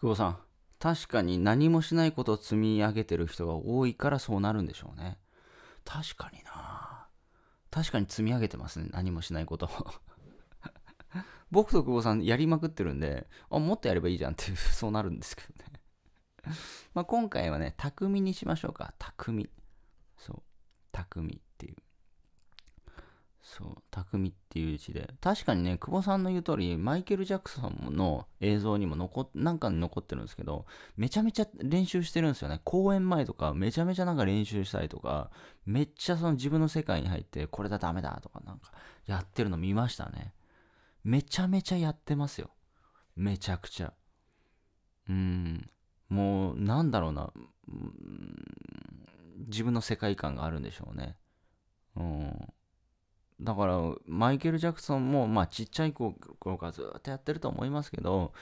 久保さん、確かに何もしないことを積み上げてる人が多いからそうなるんでしょうね。確かにな確かに積み上げてますね。何もしないこと 僕と久保さんやりまくってるんで、あ、もっとやればいいじゃんって、そうなるんですけどね。まあ今回はね、匠にしましょうか。匠。そう。匠っていう。そう匠っていう字で確かにね久保さんの言う通りマイケル・ジャクソンの映像にも残なんかに残ってるんですけどめちゃめちゃ練習してるんですよね公演前とかめちゃめちゃなんか練習したりとかめっちゃその自分の世界に入ってこれだダメだとかなんかやってるの見ましたねめちゃめちゃやってますよめちゃくちゃうんもうなんだろうな自分の世界観があるんでしょうねだからマイケル・ジャクソンもまあちっちゃい頃からずっとやってると思いますけど、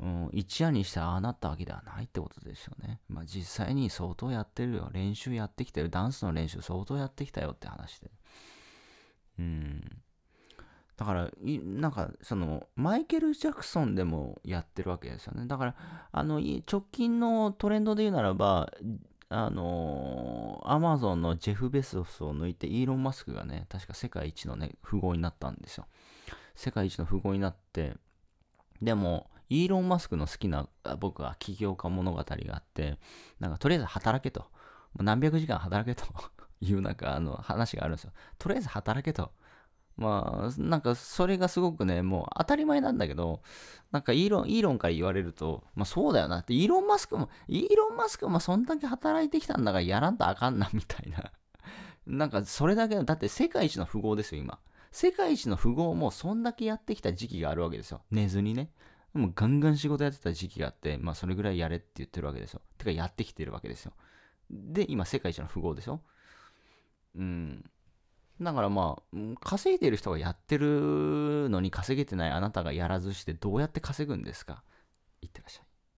うん、一夜にしてああなったわけではないってことですよね。まあ実際に相当やってるよ。練習やってきてる。ダンスの練習相当やってきたよって話で。うん。だから、なんか、その、マイケル・ジャクソンでもやってるわけですよね。だから、あの、直近のトレンドで言うならば、あのー、アマゾンのジェフ・ベソスを抜いて、イーロン・マスクがね、確か世界一のね、富豪になったんですよ。世界一の富豪になって、でも、イーロン・マスクの好きな僕は起業家物語があって、なんかとりあえず働けと。何百時間働けというなんかあの話があるんですよ。とりあえず働けと。まあ、なんかそれがすごくね、もう当たり前なんだけど、なんかイーロン、イーロンから言われると、まあそうだよなって、イーロン・マスクも、イーロン・マスクもそんだけ働いてきたんだからやらんとあかんな、みたいな。なんかそれだけの、だって世界一の富豪ですよ、今。世界一の富豪もそんだけやってきた時期があるわけですよ。寝ずにね。もうガンガン仕事やってた時期があって、まあそれぐらいやれって言ってるわけですよ。てかやってきてるわけですよ。で、今世界一の富豪でしょ。うん。だからまあ、稼いでる人がやってるのに稼げてないあなたがやらずしてどうやって稼ぐんですかいってらっしゃい。